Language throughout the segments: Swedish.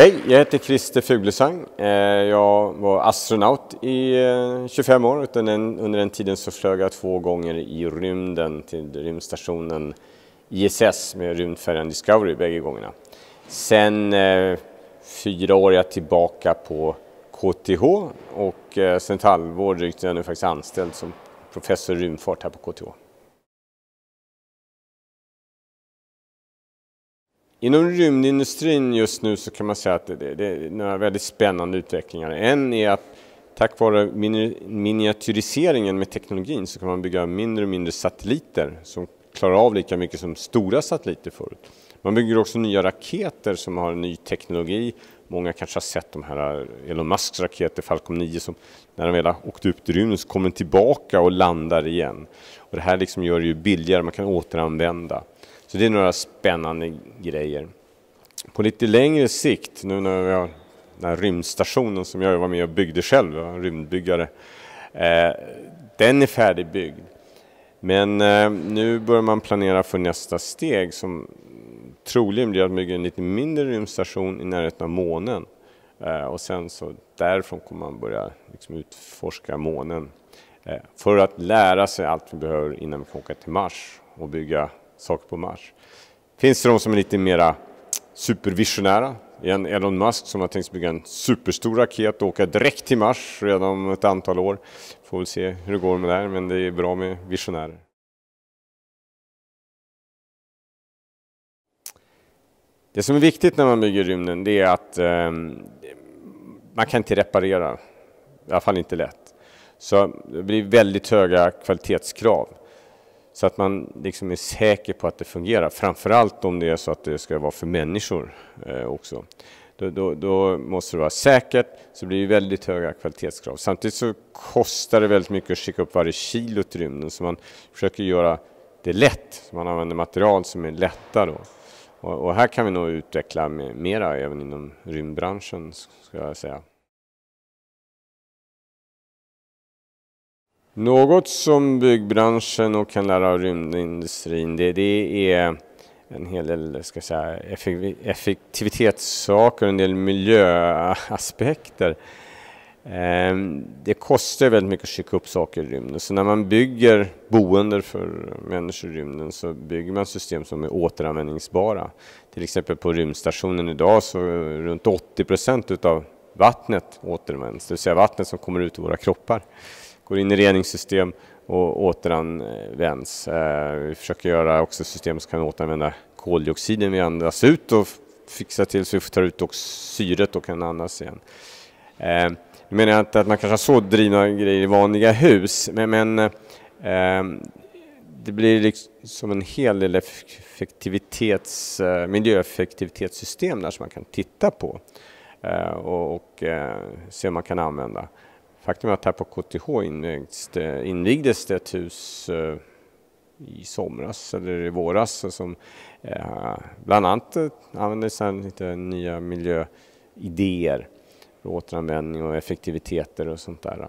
Hej, jag heter Christer Fuglesang. Eh, jag var astronaut i 25 eh, år. Under den tiden så flög jag två gånger i rymden till rymdstationen ISS med rymdfärjan Discovery bägge gångerna. Sen eh, fyra år är jag tillbaka på KTH och sen ett halvår drygt är jag nu faktiskt anställd som professor i rymdfart här på KTH. Inom rymdindustrin just nu så kan man säga att det, det är några väldigt spännande utvecklingar. En är att tack vare miniatyriseringen med teknologin så kan man bygga mindre och mindre satelliter som klarar av lika mycket som stora satelliter förut. Man bygger också nya raketer som har ny teknologi. Många kanske har sett de här eh, Elon Musks raketer, Falcon 9, som när de väl har åkt ut i rymden så kommer tillbaka och landar igen. Och det här liksom gör det ju billigare, man kan återanvända. Så det är några spännande grejer. På lite längre sikt, nu när vi har den här rymdstationen som jag var med och byggde själv, jag var en rymdbyggare, eh, den är färdigbyggd. Men eh, nu börjar man planera för nästa steg som troligen blir att bygga en lite mindre rymdstation i närheten av månen. Eh, och sen så därifrån kommer man börja liksom utforska månen eh, för att lära sig allt vi behöver innan vi kan åka till Mars och bygga saker på Mars. Finns det de som är lite mera supervisionära? Igen Elon Musk som har tänkt bygga en superstor raket och åka direkt till Mars redan om ett antal år. Får väl se hur det går med det här, men det är bra med visionärer. Det som är viktigt när man bygger rymden det är att eh, man kan inte reparera, i alla fall inte lätt. Så det blir väldigt höga kvalitetskrav. Så att man liksom är säker på att det fungerar, framförallt om det är så att det ska vara för människor eh, också. Då, då, då, måste det vara säkert, så det blir det väldigt höga kvalitetskrav. Samtidigt så kostar det väldigt mycket att skicka upp varje kilo till rymden, så man försöker göra det lätt, så man använder material som är lätta då. Och, och här kan vi nog utveckla mera även inom rymdbranschen, ska jag säga. Något som byggbranschen och kan lära av rymdindustrin det, det är en hel del ska säga, effektivitetssaker och en del miljöaspekter. Ehm, det kostar väldigt mycket att skicka upp saker i rymden. Så när man bygger boenden för människor i rymden så bygger man system som är återanvändningsbara. Till exempel på rymdstationen idag så är runt 80 procent utav vattnet återanvänds, det vill säga vattnet som kommer ut i våra kroppar går in i reningssystem och återanvänds. Eh, vi försöker göra också system som kan återanvända koldioxiden vi andas ut och fixa till så vi tar ut också syret och kan andas igen. Nu eh, menar jag inte att man kanske har så drivna grejer i vanliga hus men, men eh, det blir liksom en hel del effektivitets, miljöeffektivitetssystem där som man kan titta på och se om man kan använda. Faktum är att här på KTH invigdes det, invigdes det ett hus eh, i somras eller i våras som eh, bland annat eh, använder sig lite nya miljöidéer, återanvändning och effektiviteter och sånt där.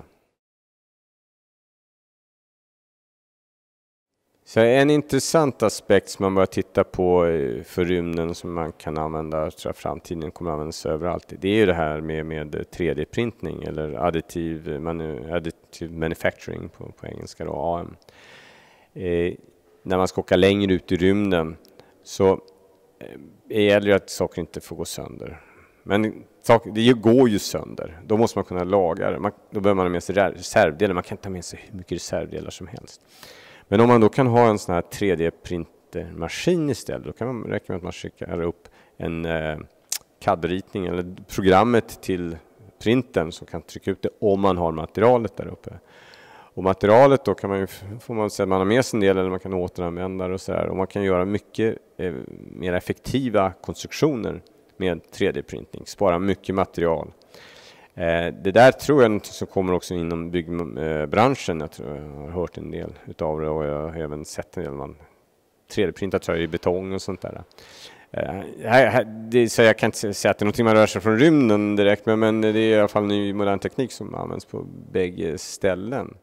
Så en intressant aspekt som man börjar titta på eh, för rymden som man kan använda, tror jag framtiden kommer användas överallt, det är ju det här med, med 3D-printning eller additive eh, manu, additiv manufacturing på, på engelska, då, AM. Eh, när man ska åka längre ut i rymden så eh, gäller det att saker inte får gå sönder. Men det går ju sönder, då måste man kunna laga det. Man, då behöver man ha med sig reservdelar, man kan inte ha med sig hur mycket reservdelar som helst. Men om man då kan ha en sån här 3D-printermaskin istället, då kan man räcka med att man skickar upp en eh, CAD-ritning eller programmet till printern som kan trycka ut det om man har materialet där uppe. Och materialet då kan man ju, får man säga, man har med sig en del eller man kan återanvända det och sådär. Och man kan göra mycket eh, mer effektiva konstruktioner med 3D-printing, spara mycket material. Eh, det där tror jag som kommer också inom byggbranschen. Eh, jag, tror, jag har hört en del utav det och jag har även sett en del. Man 3D-printar tröjor i betong och sånt där. Eh, så jag kan inte säga att det är någonting man rör sig från rymden direkt men det är i alla fall ny modern teknik som används på bägge ställen.